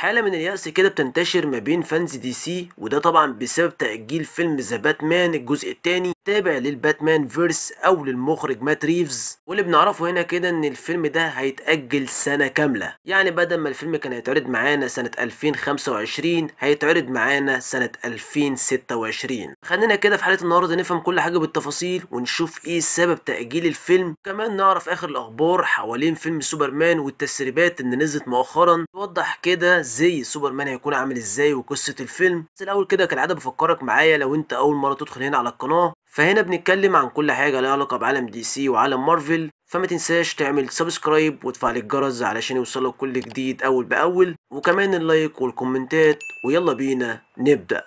حالة من اليأس كده بتنتشر ما بين فانز دي سي وده طبعا بسبب تأجيل فيلم ذا باتمان الجزء الثاني تابع للباتمان فيرس أو للمخرج مات ريفز واللي بنعرفه هنا كده إن الفيلم ده هيتأجل سنة كاملة يعني بدل ما الفيلم كان هيتعرض معانا سنة 2025 هيتعرض معانا سنة 2026 خلينا كده في حلقة النهاردة نفهم كل حاجة بالتفاصيل ونشوف إيه سبب تأجيل الفيلم كمان نعرف آخر الأخبار حوالين فيلم سوبرمان والتسريبات اللي نزلت مؤخرا توضح كده زي سوبرمان هيكون عامل ازاي وقصه الفيلم بس الاول كده كالعاده بفكرك معايا لو انت اول مره تدخل هنا على القناه فهنا بنتكلم عن كل حاجه لها علاقه بعالم دي سي وعالم مارفل فما تنساش تعمل سبسكرايب وتفعل الجرس علشان يوصلك كل جديد اول باول وكمان اللايك والكومنتات ويلا بينا نبدا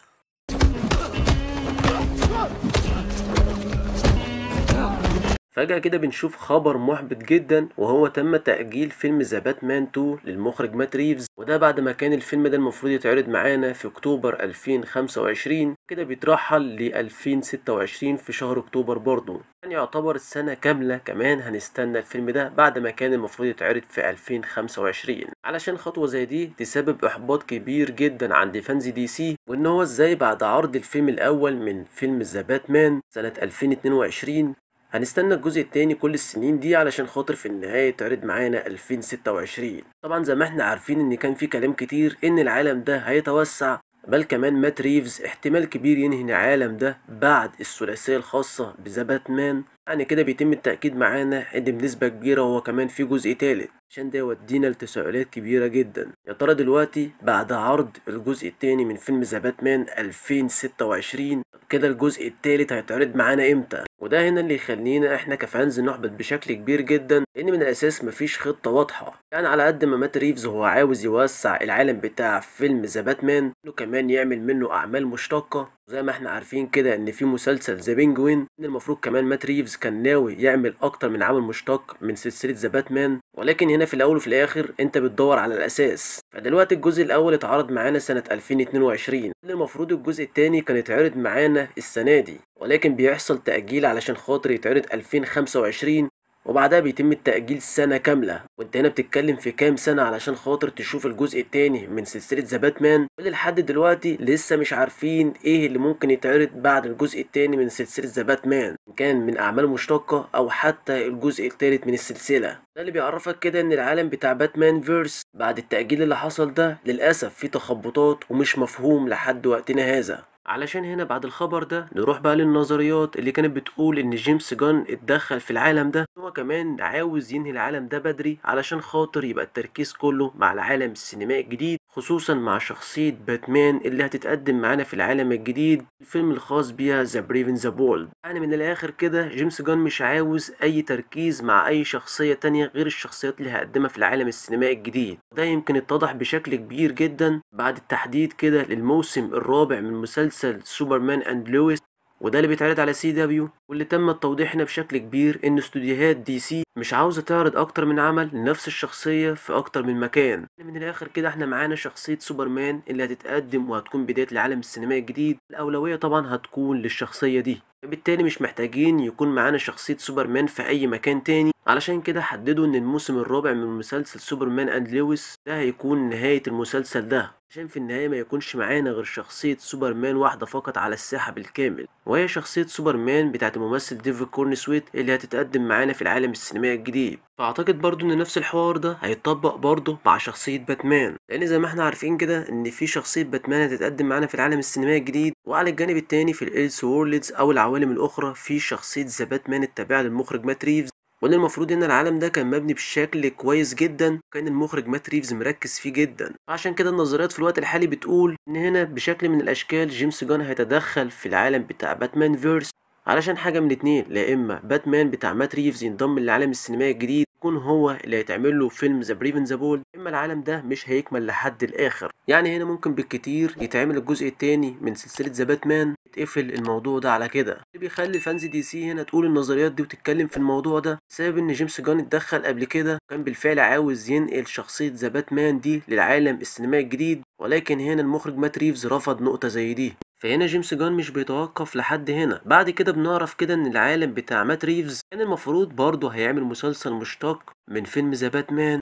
فجأة كده بنشوف خبر محبط جدا وهو تم تأجيل فيلم ذا باتمان 2 للمخرج مات ريفز وده بعد ما كان الفيلم ده المفروض يتعرض معانا في أكتوبر 2025 كده بيترحل ل 2026 في شهر أكتوبر برضه يعني يعتبر السنة كاملة كمان هنستنى الفيلم ده بعد ما كان المفروض يتعرض في 2025 علشان خطوة زي دي تسبب إحباط كبير جدا عند فانز دي سي وإن هو إزاي بعد عرض الفيلم الأول من فيلم ذا باتمان سنة 2022 هنستنى الجزء التاني كل السنين دي علشان خاطر في النهاية تعرض معانا 2026 طبعا زي ما احنا عارفين ان كان في كلام كتير ان العالم ده هيتوسع بل كمان مات ريفز احتمال كبير ينهي العالم ده بعد الثلاثية الخاصة بذا باتمان يعني كده بيتم التأكيد معانا إن بنسبة كبيرة هو كمان في جزء تالت عشان ده يودينا لتساؤلات كبيرة جدا يا ترى دلوقتي بعد عرض الجزء التاني من فيلم ذا باتمان 2026 كده الجزء التالت هيتعرض معانا إمتى؟ وده هنا اللي يخلينا احنا كفانز نحبط بشكل كبير جدا لان من الاساس مفيش خطه واضحه يعني على قد ما مات ريفز هو عاوز يوسع العالم بتاع فيلم ذا باتمان انه كمان يعمل منه اعمال مشتقه زي ما احنا عارفين كده ان في مسلسل ذا بينجوين ان المفروض كمان مات ريفز كان ناوي يعمل اكتر من عمل مشتق من سلسله ذا باتمان ولكن هنا في الاول وفي الاخر انت بتدور على الاساس فدلوقتي الجزء الاول اتعرض معانا سنه 2022 المفروض الجزء الثاني كان يتعرض معانا السنه دي ولكن بيحصل تاجيل علشان خاطر يتعرض 2025 وبعدها بيتم التأجيل سنة كاملة وانت هنا بتتكلم في كام سنة علشان خاطر تشوف الجزء التاني من سلسلة ذا باتمان واللي لحد دلوقتي لسه مش عارفين ايه اللي ممكن يتعرض بعد الجزء التاني من سلسلة ذا باتمان كان من أعمال مشتقة أو حتى الجزء التالت من السلسلة ده اللي بيعرفك كده ان العالم بتاع باتمان فيرس بعد التأجيل اللي حصل ده للأسف فيه تخبطات ومش مفهوم لحد وقتنا هذا علشان هنا بعد الخبر ده نروح بقى للنظريات اللي كانت بتقول ان جيمس جان اتدخل في العالم ده هو كمان عاوز ينهي العالم ده بدري علشان خاطر يبقى التركيز كله مع العالم السينمائي الجديد خصوصا مع شخصية باتمان اللي هتتقدم معانا في العالم الجديد الفيلم الخاص بيها ذا بريفن ذا بولد يعني من الآخر كده جيمس جان مش عاوز أي تركيز مع أي شخصية تانية غير الشخصيات اللي هقدمها في العالم السينمائي الجديد ده يمكن اتضح بشكل كبير جدا بعد التحديد كده للموسم الرابع من مسلسل سوبرمان أند لويس وده اللي بيتعرض على سي دبليو واللي تم التوضيح هنا بشكل كبير ان استوديوهات دي سي مش عاوزة تعرض أكتر من عمل لنفس الشخصية في أكتر من مكان من الآخر كده احنا معانا شخصية سوبرمان اللي هتتقدم وهتكون بداية العالم السينمائي الجديد الأولوية طبعا هتكون للشخصية دي بالتالي مش محتاجين يكون معانا شخصية سوبرمان في أي مكان تاني علشان كده حددوا إن الموسم الرابع من مسلسل سوبرمان أند لويس ده هيكون نهاية المسلسل ده عشان في النهاية ما يكونش معانا غير شخصية سوبرمان واحدة فقط على الساحة بالكامل وهي شخصية سوبرمان بتاعت الممثل ديفيد كورنسويت اللي هتتقدم معانا في العالم السينمائي السينمائي الجديد فاعتقد برضو ان نفس الحوار ده هيتطبق برضو مع شخصية باتمان لان زي ما احنا عارفين كده ان في شخصية باتمان هتتقدم معانا في العالم السينمائي الجديد وعلى الجانب التاني في الالس وورلدز او العوالم الاخرى في شخصية ذا باتمان التابعة للمخرج مات ريفز وان المفروض ان العالم ده كان مبني بشكل كويس جدا وكان المخرج مات ريفز مركز فيه جدا عشان كده النظريات في الوقت الحالي بتقول ان هنا بشكل من الاشكال جيمس جان هيتدخل في العالم بتاع باتمان فيرس علشان حاجة من اتنين لا إما باتمان بتاع مات ريفز ينضم للعالم السينمائي الجديد يكون هو اللي هيتعمل له فيلم ذا بريفن ذا بول اما العالم ده مش هيكمل لحد الاخر يعني هنا ممكن بالكتير يتعمل الجزء الثاني من سلسله ذا باتمان يتقفل الموضوع ده على كده اللي بيخلي فانز دي سي هنا تقول النظريات دي وتتكلم في الموضوع ده سبب ان جيمس جان اتدخل قبل كده وكان بالفعل عاوز ينقل شخصيه ذا باتمان دي للعالم السينمائي الجديد ولكن هنا المخرج مات ريفز رفض نقطه زي دي فهنا جيمس جان مش بيتوقف لحد هنا بعد كده بنعرف كده ان العالم بتاع مات ريفز كان المفروض برضه هيعمل مسلسل مشتق من فيلم ذا باتمان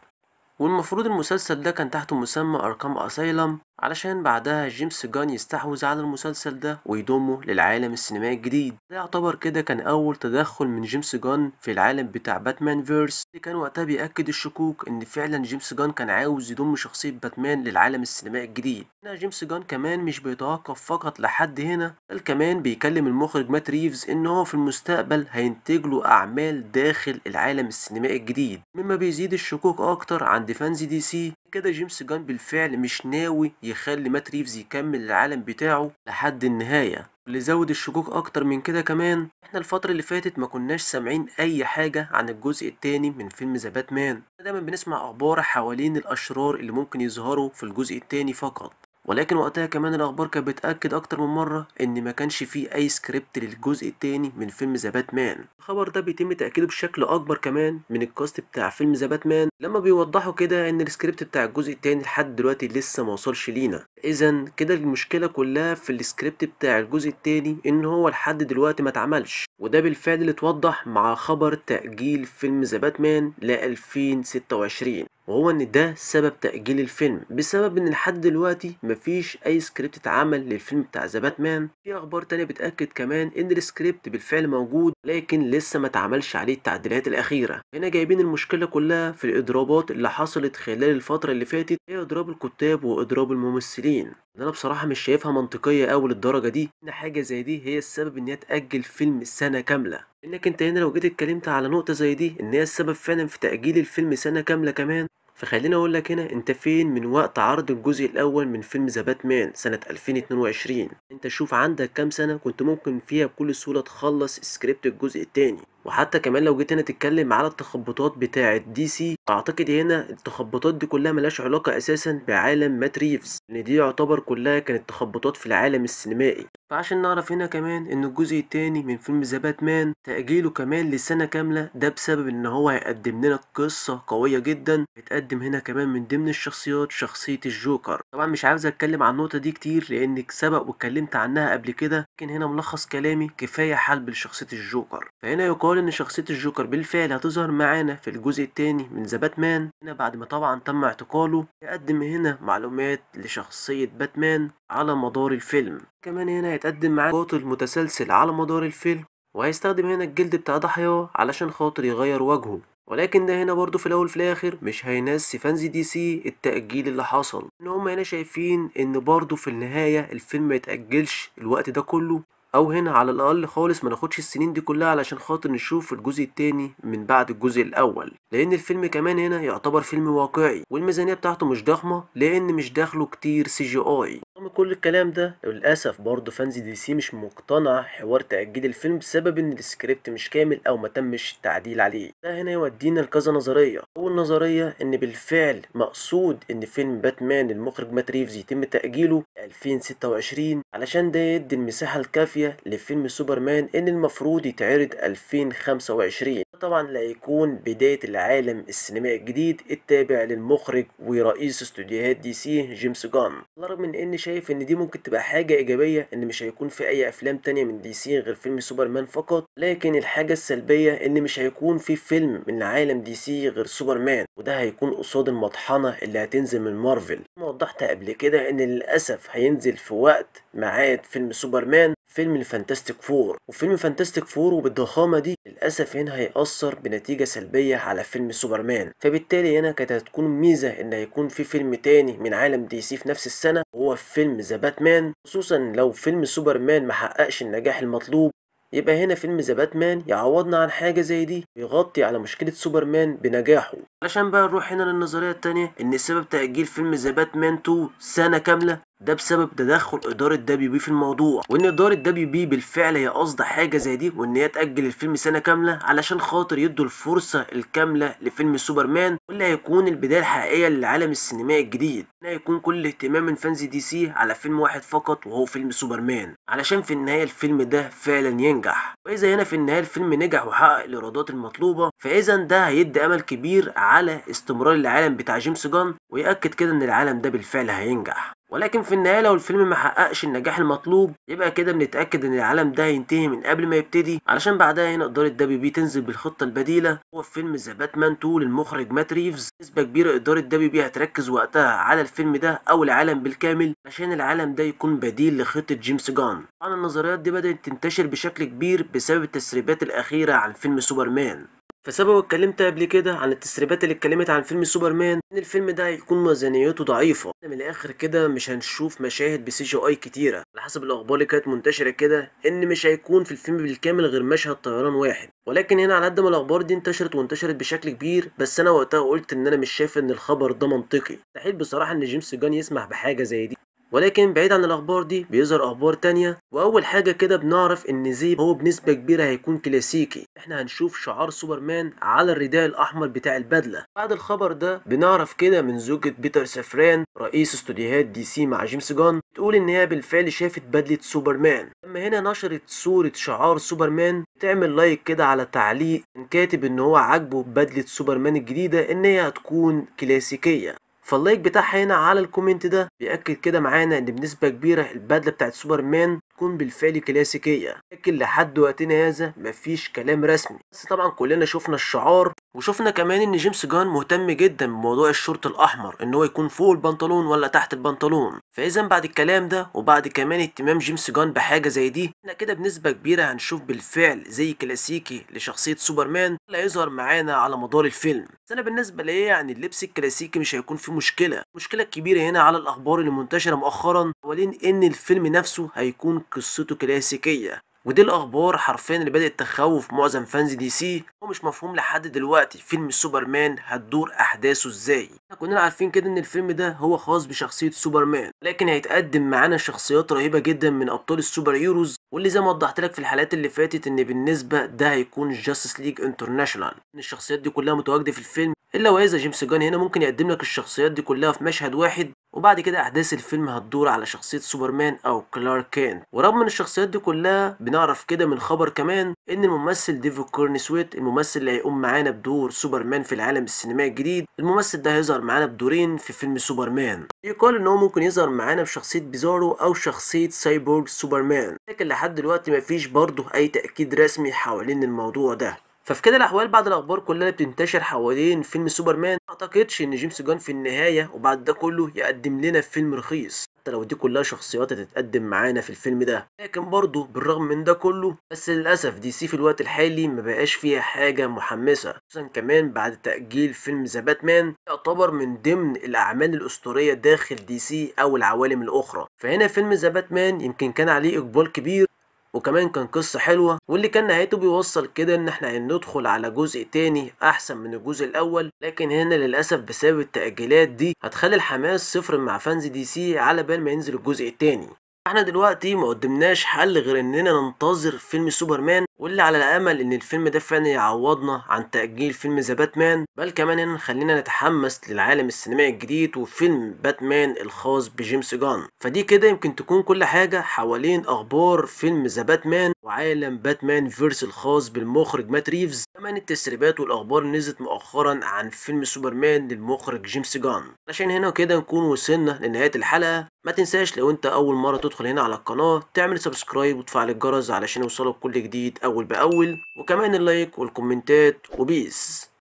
والمفروض المسلسل ده كان تحت مسمى ارقام اسايلم علشان بعدها جيمس جان يستحوذ على المسلسل ده ويضمه للعالم السينمائي الجديد ده يعتبر كده كان أول تدخل من جيمس جان في العالم بتاع باتمان فيرس اللي كان وقتها بيأكد الشكوك إن فعلا جيمس جان كان عاوز يضم شخصية باتمان للعالم السينمائي الجديد هنا جيمس جان كمان مش بيتوقف فقط لحد هنا بل كمان بيكلم المخرج مات ريفز إن هو في المستقبل هينتج له أعمال داخل العالم السينمائي الجديد مما بيزيد الشكوك أكتر عند فانز دي سي كده جيمس جان بالفعل مش ناوي يخلي مات ريفز يكمل العالم بتاعه لحد النهاية اللي زود الشكوك اكتر من كده كمان احنا الفترة اللي فاتت ما كناش سامعين اي حاجة عن الجزء التاني من فيلم ذا باتمان دايما بنسمع اخبار حوالين الاشرار اللي ممكن يظهروا في الجزء التاني فقط ولكن وقتها كمان الاخبار كانت بتاكد اكتر من مره ان ما كانش فيه اي سكريبت للجزء الثاني من فيلم ذا باتمان الخبر ده بيتم تاكيده بشكل اكبر كمان من الكاست بتاع فيلم ذا باتمان لما بيوضحوا كده ان السكريبت بتاع الجزء الثاني لحد دلوقتي لسه ما وصلش لينا اذا كده المشكله كلها في السكريبت بتاع الجزء الثاني ان هو لحد دلوقتي ما اتعملش وده بالفعل اتوضح مع خبر تاجيل فيلم ذا باتمان ل 2026 وهو ان ده سبب تأجيل الفيلم بسبب ان لحد دلوقتي مفيش اي سكريبت اتعمل للفيلم بتاع ذا باتمان في اخبار تانية بتأكد كمان ان السكريبت بالفعل موجود لكن لسه ما اتعملش عليه التعديلات الاخيرة هنا جايبين المشكلة كلها في الاضرابات اللي حصلت خلال الفترة اللي فاتت هي اضراب الكتاب واضراب الممثلين اللي انا بصراحه مش شايفها منطقيه قوي للدرجه دي ان حاجه زي دي هي السبب ان هي تاجل فيلم سنه كامله انك انت هنا لو جيت اتكلمت على نقطه زي دي ان هي السبب فعلا في تاجيل الفيلم سنه كامله كمان فخليني اقول لك هنا انت فين من وقت عرض الجزء الاول من فيلم ذا باتمان سنه 2022 انت شوف عندك كام سنه كنت ممكن فيها بكل سهوله تخلص سكريبت الجزء الثاني وحتى كمان لو جيت هنا تتكلم على التخبطات بتاعة دي سي اعتقد هنا التخبطات دي كلها ملهاش علاقة اساسا بعالم مات ريفز لان دي يعتبر كلها كانت تخبطات في العالم السينمائي فعشان نعرف هنا كمان ان الجزء التاني من فيلم ذا باتمان تأجيله كمان لسنة كاملة ده بسبب ان هو هيقدم لنا قصة قوية جدا بتقدم هنا كمان من ضمن الشخصيات شخصية الجوكر طبعا مش عاوز اتكلم عن النقطة دي كتير لان سبق واتكلمت عنها قبل كده لكن هنا ملخص كلامي كفاية حلب لشخصية الجوكر فهنا يقال احتمال ان شخصية الجوكر بالفعل هتظهر معانا في الجزء الثاني من ذا باتمان هنا بعد ما طبعا تم اعتقاله يقدم هنا معلومات لشخصية باتمان على مدار الفيلم كمان هنا هيتقدم معانا قاتل متسلسل على مدار الفيلم وهيستخدم هنا الجلد بتاع ضحاياه علشان خاطر يغير وجهه ولكن ده هنا برضه في الاول في الاخر مش هينسي فانز دي سي التاجيل اللي حصل ان هم هنا شايفين ان برضه في النهايه الفيلم ما يتاجلش الوقت ده كله او هنا على الاقل خالص ما ناخدش السنين دي كلها علشان خاطر نشوف الجزء التاني من بعد الجزء الاول لان الفيلم كمان هنا يعتبر فيلم واقعي والميزانيه بتاعته مش ضخمه لان مش داخله كتير سي جي اي رغم كل الكلام ده للأسف برضه فانز دي سي مش مقتنع حوار تأجيل الفيلم بسبب إن السكريبت مش كامل أو ما تمش التعديل عليه ده هنا يودينا لكذا نظرية أول نظرية إن بالفعل مقصود إن فيلم باتمان المخرج مات ريفز يتم تأجيله 2026 علشان ده يدي المساحة الكافية لفيلم سوبرمان إن المفروض يتعرض 2025 طبعا لا يكون بداية العالم السينمائي الجديد التابع للمخرج ورئيس استوديوهات دي سي جيمس جان رغم من إن شايف شايف ان دي ممكن تبقى حاجة ايجابية ان مش هيكون في اي افلام تانية من دي سي غير فيلم سوبرمان فقط لكن الحاجة السلبية ان مش هيكون في فيلم من عالم دي سي غير سوبرمان وده هيكون قصاد المطحنة اللي هتنزل من مارفل ما وضحت قبل كده ان للأسف هينزل في وقت ميعاد فيلم سوبرمان فيلم الفانتاستيك فور وفيلم فانتاستيك فور وبالضخامه دي للاسف هنا هيأثر بنتيجه سلبيه على فيلم سوبرمان فبالتالي هنا كانت هتكون ميزه ان هيكون في فيلم تاني من عالم دي سي في نفس السنه وهو فيلم ذا باتمان خصوصا لو فيلم سوبرمان محققش النجاح المطلوب يبقى هنا فيلم ذا باتمان يعوضنا عن حاجة زي دي ويغطي على مشكلة سوبرمان بنجاحه علشان بقى نروح هنا للنظرية الثانيه ان سبب تأجيل فيلم ذا باتمان 2 سنة كاملة ده بسبب تدخل اداره دبليو بي في الموضوع وان اداره دبليو بي بالفعل هي قصد حاجه زي دي وان هي تاجل الفيلم سنه كامله علشان خاطر يدوا الفرصه الكامله لفيلم سوبرمان واللي هيكون البدايه الحقيقيه للعالم السينمائي الجديد هيكون كل اهتمام من فانز دي سي على فيلم واحد فقط وهو فيلم سوبرمان علشان في النهايه الفيلم ده فعلا ينجح واذا هنا في النهايه الفيلم نجح وحقق الايرادات المطلوبه فاذا ده هيدي امل كبير على استمرار العالم بتاع جيمس جان وياكد كده ان العالم ده بالفعل هينجح ولكن في النهاية لو الفيلم ما حققش النجاح المطلوب يبقى كده بنتأكد ان العالم ده هينتهي من قبل ما يبتدي علشان بعدها هنا إدارة دبليو بي تنزل بالخطة البديلة هو فيلم ذا باتمان 2 للمخرج مات ريفز نسبة كبيرة إدارة دبليو بي هتركز وقتها على الفيلم ده أو العالم بالكامل عشان العالم ده يكون بديل لخطة جيمس جان طبعا النظريات دي بدأت تنتشر بشكل كبير بسبب التسريبات الأخيرة عن فيلم سوبرمان فسبق اتكلمت قبل كده عن التسريبات اللي اتكلمت عن فيلم سوبرمان ان الفيلم ده هيكون ميزانيته ضعيفه من الاخر كده مش هنشوف مشاهد بسي جي اي كتيره على حسب الاخبار اللي كانت منتشره كده ان مش هيكون في الفيلم بالكامل غير مشهد طيران واحد ولكن هنا على قد ما الاخبار دي انتشرت وانتشرت بشكل كبير بس انا وقتها قلت ان انا مش شايف ان الخبر ده منطقي مستحيل بصراحه ان جيمس جان يسمح بحاجه زي دي ولكن بعيد عن الاخبار دي بيظهر اخبار تانية واول حاجه كده بنعرف ان زيب هو بنسبه كبيره هيكون كلاسيكي احنا هنشوف شعار سوبرمان على الرداء الاحمر بتاع البدله بعد الخبر ده بنعرف كده من زوجة بيتر سفران رئيس استوديوهات دي سي مع جيمس جان تقول ان هي بالفعل شافت بدله سوبرمان لما هنا نشرت صوره شعار سوبرمان تعمل لايك كده على تعليق كاتب ان هو عاجبه بدله سوبرمان الجديده ان هي هتكون كلاسيكيه فاللايك بتاعها هنا على الكومنت ده بيأكد كده معانا ان بنسبة كبيرة البدلة بتاعت سوبر مان تكون بالفعل كلاسيكية لكن لحد وقتنا هذا مفيش كلام رسمي بس طبعا كلنا شفنا الشعار وشفنا كمان ان جيمس جان مهتم جدا بموضوع الشورت الاحمر ان هو يكون فوق البنطلون ولا تحت البنطلون فاذا بعد الكلام ده وبعد كمان اهتمام جيمس جان بحاجه زي دي احنا كده بنسبه كبيره هنشوف بالفعل زي كلاسيكي لشخصيه سوبرمان اللي هيظهر معانا على مدار الفيلم بس انا بالنسبه ليا يعني اللبس الكلاسيكي مش هيكون فيه مشكله المشكله الكبيره هنا على الاخبار اللي منتشره مؤخرا حوالين ان الفيلم نفسه هيكون قصته كلاسيكيه ودي الاخبار حرفيا اللي بدات تخوف معظم فانز دي سي ومش مفهوم لحد دلوقتي فيلم سوبرمان هتدور احداثه ازاي احنا كلنا عارفين كده ان الفيلم ده هو خاص بشخصيه سوبرمان لكن هيتقدم معانا شخصيات رهيبه جدا من ابطال السوبر هيروز واللي زي ما وضحت لك في الحلقات اللي فاتت ان بالنسبه ده هيكون جاستس ليج انترناشونال ان الشخصيات دي كلها متواجده في الفيلم الا واذا جيمس جان هنا ممكن يقدم لك الشخصيات دي كلها في مشهد واحد وبعد كده احداث الفيلم هتدور على شخصيه سوبرمان او كلارك كين ورغم من الشخصيات دي كلها بنعرف كده من خبر كمان ان الممثل ديفيد كورنسويت الممثل اللي هيقوم معانا بدور سوبرمان في العالم السينمائي الجديد الممثل ده هيظهر معانا بدورين في فيلم سوبرمان يقال ان هو ممكن يظهر معانا بشخصيه بيزارو او شخصيه سايبورغ سوبرمان لكن لحد دلوقتي مفيش برضه اي تاكيد رسمي حوالين الموضوع ده ففي كده الاحوال بعد الاخبار كلها اللي بتنتشر حوالين فيلم سوبرمان ما اعتقدش ان جيمس جان في النهايه وبعد ده كله يقدم لنا فيلم رخيص حتى لو دي كلها شخصيات هتتقدم معانا في الفيلم ده لكن برضه بالرغم من ده كله بس للاسف دي سي في الوقت الحالي ما بقاش فيها حاجه محمسه خصوصا كمان بعد تاجيل فيلم ذا باتمان يعتبر من ضمن الاعمال الاسطوريه داخل دي سي او العوالم الاخرى فهنا فيلم ذا باتمان يمكن كان عليه اقبال كبير وكمان كان قصة حلوة واللي كان نهايته بيوصل كده ان احنا هندخل على جزء تاني احسن من الجزء الاول لكن هنا للأسف بسبب التأجيلات دي هتخلي الحماس صفر مع فانز دي سي على بال ما ينزل الجزء التاني احنا دلوقتي ما قدمناش حل غير اننا ننتظر فيلم سوبرمان واللي على امل ان الفيلم ده فعلا يعوضنا عن تاجيل فيلم ذا باتمان بل كمان هنا خلينا نتحمس للعالم السينمائي الجديد وفيلم باتمان الخاص بجيمس جان فدي كده يمكن تكون كل حاجه حوالين اخبار فيلم ذا باتمان وعالم باتمان فيرس الخاص بالمخرج مات ريفز كمان التسريبات والاخبار نزلت مؤخرا عن فيلم سوبرمان للمخرج جيمس جان عشان هنا كده نكون وصلنا لنهايه الحلقه ما تنساش لو انت اول مرة تدخل هنا على القناة تعمل سبسكرايب وتفعل الجرس علشان يوصلك كل جديد اول باول وكمان اللايك والكومنتات وبيس